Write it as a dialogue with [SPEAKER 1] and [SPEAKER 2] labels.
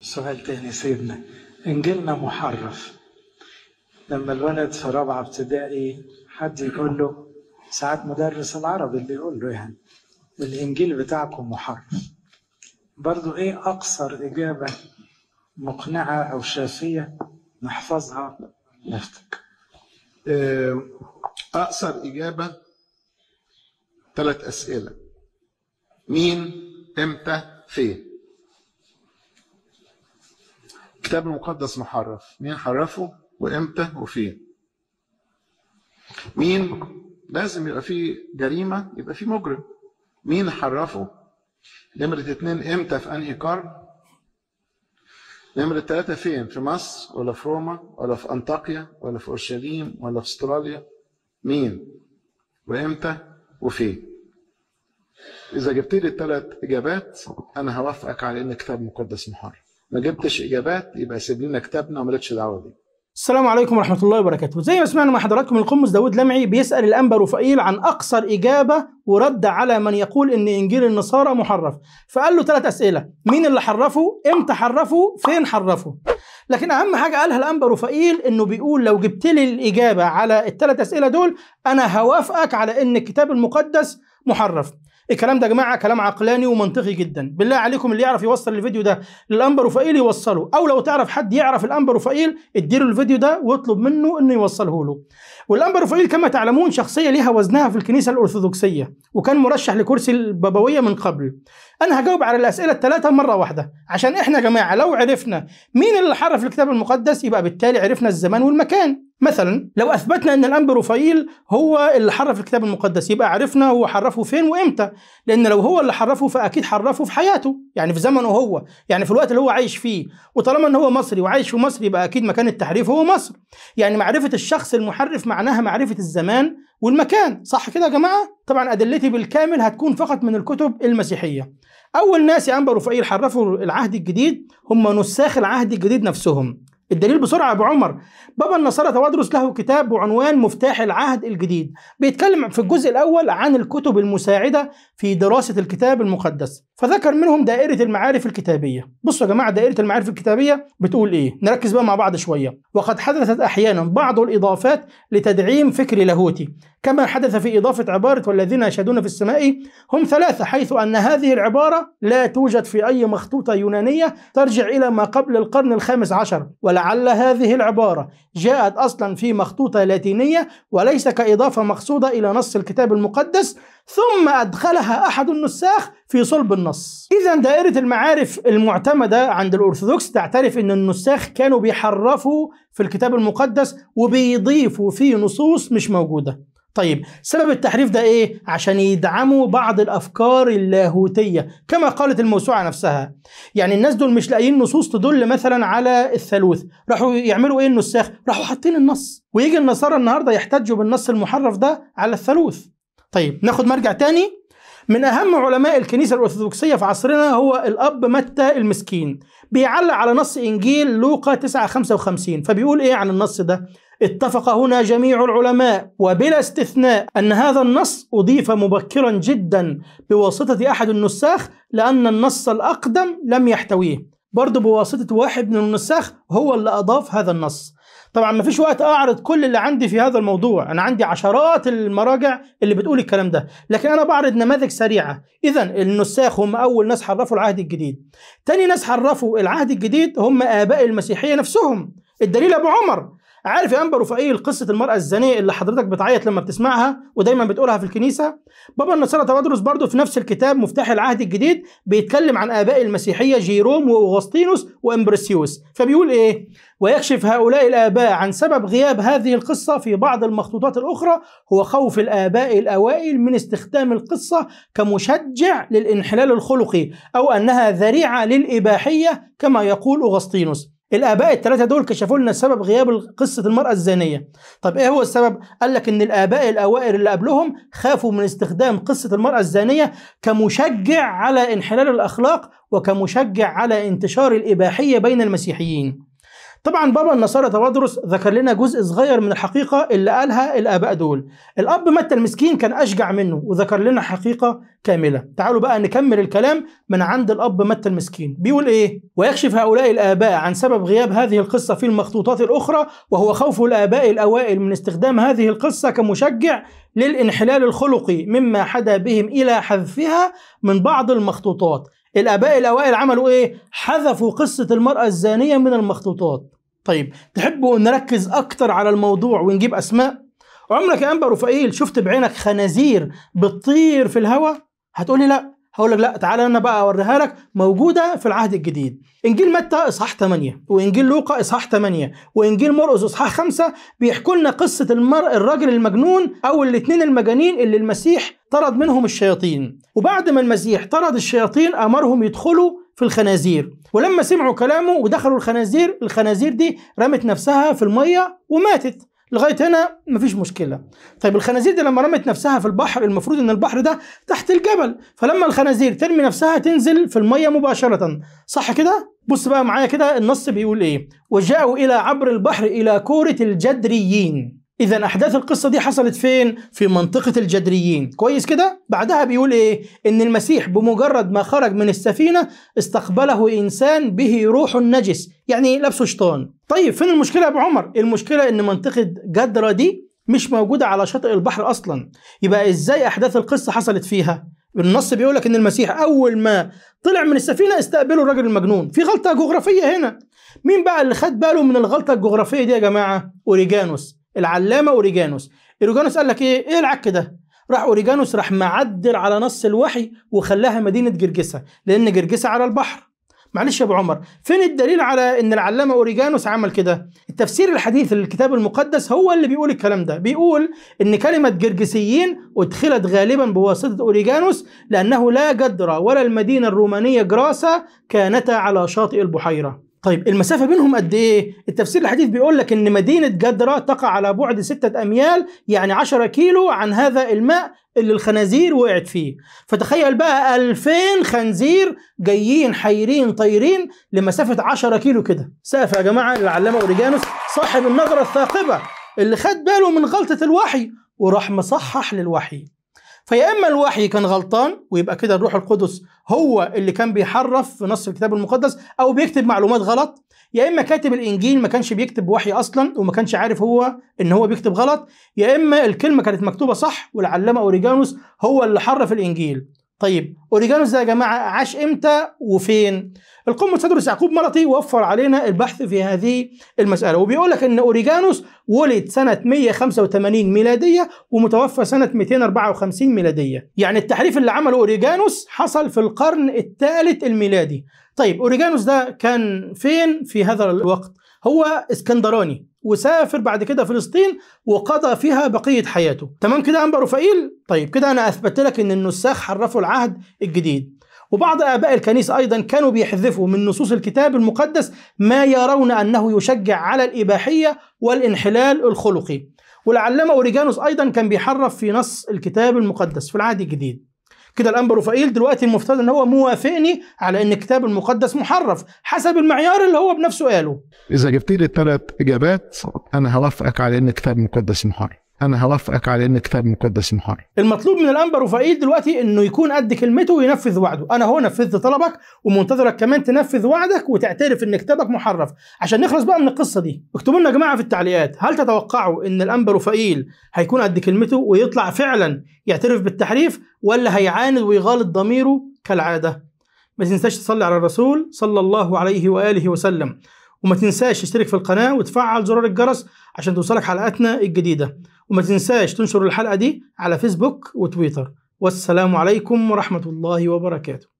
[SPEAKER 1] سؤال تاني سيدنا انجيلنا محرف لما الولد في رابعه ابتدائي حد يقول له ساعات مدرس العربي اللي يقول له يعني الانجيل بتاعكم محرف برضو ايه اقصر اجابه مقنعه او شافيه نحفظها نفتك آه، اقصر اجابه ثلاث اسئله مين امتى فين الكتاب المقدس محرف مين حرفه وامتى وفين مين لازم يبقى فيه جريمة يبقى فيه مجرم مين حرفه نمرة اتنين امتى في انهي قرن نمرة تلاتة فين في مصر ولا في روما ولا في انطاكيا ولا في اورشليم ولا في استراليا مين وامتى وفين اذا جبت لي الثلاث اجابات انا هوافقك على ان الكتاب مقدس محرم ما جبتش اجابات يبقى سيب لنا كتابنا وما لكش دعوه بيه السلام عليكم ورحمة الله وبركاته زي ما سمعنا مع حضراتكم القمص داود لمعي بيسأل الأنبا رفائيل عن أقصر إجابة ورد على من يقول إن إنجيل النصارى محرف فقال له ثلاث أسئلة مين اللي حرفه إمتى حرفه فين حرفه لكن أهم حاجة قالها الأنبا رفائيل إنه بيقول لو جبت لي الإجابة على الثلاث أسئلة دول أنا هوافقك على إن الكتاب المقدس محرف الكلام ده يا جماعه كلام عقلاني ومنطقي جدا بالله عليكم اللي يعرف يوصل الفيديو ده للانبر وفقيل يوصله او لو تعرف حد يعرف الانبر وفايل اديله الفيديو ده واطلب منه انه يوصله له والانبر وفقيل كما تعلمون شخصيه ليها وزنها في الكنيسه الارثوذكسيه وكان مرشح لكرسي البابويه من قبل انا هجاوب على الاسئله الثلاثه مره واحده عشان احنا يا جماعه لو عرفنا مين اللي حرف الكتاب المقدس يبقى بالتالي عرفنا الزمان والمكان مثلا لو اثبتنا ان الانبي رفايل هو اللي حرف الكتاب المقدس يبقى عرفنا هو حرفه فين وامتى لان لو هو اللي حرفه فاكيد حرفه في حياته يعني في زمنه هو يعني في الوقت اللي هو عايش فيه وطالما ان هو مصري وعايش في مصر يبقى اكيد مكان التحريف هو مصر يعني معرفه الشخص المحرف معناها معرفه الزمان والمكان صح كده يا جماعه طبعا ادلتي بالكامل هتكون فقط من الكتب المسيحيه اول ناس يا انبا وفقير حرفوا العهد الجديد هم نساخ العهد الجديد نفسهم الدليل بسرعه يا ابو عمر بابا النصارى توادرس له كتاب بعنوان مفتاح العهد الجديد بيتكلم في الجزء الاول عن الكتب المساعده في دراسه الكتاب المقدس فذكر منهم دائرة المعارف الكتابية بصوا يا جماعة دائرة المعارف الكتابية بتقول إيه نركز بقى مع بعض شوية وقد حدثت أحيانا بعض الإضافات لتدعيم فكر لاهوتي كما حدث في إضافة عبارة والذين يشهدون في السماء هم ثلاثة حيث أن هذه العبارة لا توجد في أي مخطوطة يونانية ترجع إلى ما قبل القرن الخامس عشر ولعل هذه العبارة جاءت أصلا في مخطوطة لاتينية وليس كإضافة مقصودة إلى نص الكتاب المقدس ثم أدخلها أحد النساخ في صلب النص إذا دائرة المعارف المعتمدة عند الأرثوذكس تعترف أن النساخ كانوا بيحرفوا في الكتاب المقدس وبيضيفوا فيه نصوص مش موجودة طيب سبب التحريف ده ايه عشان يدعموا بعض الافكار اللاهوتيه كما قالت الموسوعه نفسها يعني الناس دول مش لاقيين نصوص تدل مثلا على الثالوث راحوا يعملوا ايه النساخ راحوا حاطين النص ويجي النصارى النهارده يحتجوا بالنص المحرف ده على الثالوث طيب ناخد مرجع تاني من أهم علماء الكنيسة الأرثوذكسية في عصرنا هو الأب متى المسكين بيعلق على نص إنجيل لوقا 9 55 فبيقول إيه عن النص ده اتفق هنا جميع العلماء وبلا استثناء أن هذا النص أضيف مبكرا جدا بواسطة أحد النساخ لأن النص الأقدم لم يحتويه برضه بواسطة واحد من النساخ هو اللي أضاف هذا النص طبعا ما فيش وقت أعرض كل اللي عندي في هذا الموضوع أنا عندي عشرات المراجع اللي بتقول الكلام ده لكن أنا بعرض نماذج سريعة إذا النساخ هم أول ناس حرفوا العهد الجديد تاني ناس حرفوا العهد الجديد هم آباء المسيحية نفسهم الدليل أبو عمر عارف يا انبر رفائيل قصه المراه الزانيه اللي حضرتك بتعيط لما بتسمعها ودايما بتقولها في الكنيسه بابا النصارى تبادرس برضه في نفس الكتاب مفتاح العهد الجديد بيتكلم عن اباء المسيحيه جيروم واوغسطينوس وامبرسيوس فبيقول ايه ويكشف هؤلاء الاباء عن سبب غياب هذه القصه في بعض المخطوطات الاخرى هو خوف الاباء الاوائل من استخدام القصه كمشجع للانحلال الخلقي او انها ذريعه للاباحيه كما يقول اوغسطينوس الاباء الثلاثه دول كشفوا لنا سبب غياب قصه المراه الزانيه طب ايه هو السبب قال لك ان الاباء الاوائل اللي قبلهم خافوا من استخدام قصه المراه الزانيه كمشجع على انحلال الاخلاق وكمشجع على انتشار الاباحيه بين المسيحيين طبعا بابا النصارى تبادرس ذكر لنا جزء صغير من الحقيقة اللي قالها الآباء دول الأب متى المسكين كان أشجع منه وذكر لنا حقيقة كاملة تعالوا بقى نكمل الكلام من عند الأب متى المسكين بيقول إيه ويكشف هؤلاء الآباء عن سبب غياب هذه القصة في المخطوطات الأخرى وهو خوف الآباء الأوائل من استخدام هذه القصة كمشجع للانحلال الخلقي مما حدا بهم إلى حذفها من بعض المخطوطات الآباء الأوائل عملوا إيه؟ حذفوا قصة المرأة الزانية من المخطوطات طيب تحبوا نركز أكتر على الموضوع ونجيب أسماء؟ عمرك يا أنبا رفائيل شفت بعينك خنازير بتطير في الهواء؟ هتقولي لأ هقول لك لا تعالى انا بقى اوريها لك موجوده في العهد الجديد انجيل متى اصحاح 8 وانجيل لوقا اصحاح 8 وانجيل مرقس اصحاح 5 بيحكوا لنا قصه المر الراجل المجنون او الاثنين المجانين اللي المسيح طرد منهم الشياطين وبعد ما المسيح طرد الشياطين امرهم يدخلوا في الخنازير ولما سمعوا كلامه ودخلوا الخنازير الخنازير دي رمت نفسها في المية وماتت لغاية هنا مفيش مشكلة طيب الخنازير دي لما رمت نفسها في البحر المفروض ان البحر ده تحت الجبل فلما الخنازير ترمي نفسها تنزل في المية مباشرة صح كده؟ بص بقى معايا كده النص بيقول ايه وجاءوا الى عبر البحر الى كورة الجدريين إذا أحداث القصة دي حصلت فين؟ في منطقة الجدريين، كويس كده؟ بعدها بيقول إيه؟ إن المسيح بمجرد ما خرج من السفينة استقبله إنسان به روح نجس، يعني لابسه شيطان. طيب فين المشكلة يا أبو عمر؟ المشكلة إن منطقة جدرة دي مش موجودة على شاطئ البحر أصلا، يبقى إزاي أحداث القصة حصلت فيها؟ النص بيقول لك إن المسيح أول ما طلع من السفينة استقبله الراجل المجنون، في غلطة جغرافية هنا. مين بقى اللي خد باله من الغلطة الجغرافية دي يا جماعة؟ أوريجانوس. العلامه اوريجانوس اوريجانوس قال لك ايه ايه العك ده راح اوريجانوس راح معدل على نص الوحي وخلاها مدينه جرجسه لان جرجسه على البحر معلش يا ابو عمر فين الدليل على ان العلامه اوريجانوس عمل كده التفسير الحديث للكتاب المقدس هو اللي بيقول الكلام ده بيقول ان كلمه جرجسيين ادخلت غالبا بواسطه اوريجانوس لانه لا جدر ولا المدينه الرومانيه جراسا كانتا على شاطئ البحيره طيب المسافة بينهم قد إيه؟ التفسير الحديث بيقول لك إن مدينة جدرة تقع على بعد ستة أميال يعني 10 كيلو عن هذا الماء اللي الخنازير وقعت فيه فتخيل بقى 2000 خنزير جايين حيرين طايرين لمسافة 10 كيلو كده سقف يا جماعة العلامة أوريجانوس صاحب النظرة الثاقبة اللي خد باله من غلطة الوحي وراح مصحح للوحي فيا اما الوحي كان غلطان ويبقى كده الروح القدس هو اللي كان بيحرف في نص الكتاب المقدس او بيكتب معلومات غلط يا اما كاتب الانجيل ما كانش بيكتب وحي اصلا وما كانش عارف هو ان هو بيكتب غلط يا اما الكلمه كانت مكتوبه صح والعلامه اوريجانوس هو اللي حرف الانجيل طيب اوريجانوس ده يا جماعه عاش امتى وفين؟ القمه تدرس يعقوب مرطي وفر علينا البحث في هذه المساله وبيقول لك ان اوريجانوس ولد سنه 185 ميلاديه ومتوفى سنه 254 ميلاديه، يعني التحريف اللي عمله اوريجانوس حصل في القرن الثالث الميلادي. طيب اوريجانوس ده كان فين في هذا الوقت؟ هو اسكندراني وسافر بعد كده فلسطين وقضى فيها بقية حياته تمام كده أنبا رفائيل؟ طيب كده أنا أثبت لك أن النساخ حرفوا العهد الجديد وبعض آباء الكنيسة أيضا كانوا بيحذفوا من نصوص الكتاب المقدس ما يرون أنه يشجع على الإباحية والانحلال الخلقي والعلامة أوريجانوس أيضا كان بيحرف في نص الكتاب المقدس في العهد الجديد كده الانبا رفائيل دلوقتي المفترض ان هو موافقني على ان الكتاب المقدس محرف حسب المعيار اللي هو بنفسه قاله اذا جبت لي الثلاث اجابات انا هوافقك على ان الكتاب المقدس محرف انا هوافقك على ان كتاب مقدس محرم المطلوب من الانبر وفائيل دلوقتي انه يكون قد كلمته وينفذ وعده انا هو نفذت طلبك ومنتظرك كمان تنفذ وعدك وتعترف ان كتابك محرف عشان نخلص بقى من القصه دي اكتبوا لنا يا جماعه في التعليقات هل تتوقعوا ان الانبر وفائيل هيكون قد كلمته ويطلع فعلا يعترف بالتحريف ولا هيعاند ويغالط ضميره كالعاده ما تنساش تصلي على الرسول صلى الله عليه واله وسلم وما تنساش تشترك في القناه وتفعل زرار الجرس عشان توصلك حلقاتنا الجديده وما تنساش تنشر الحلقة دي على فيسبوك وتويتر والسلام عليكم ورحمة الله وبركاته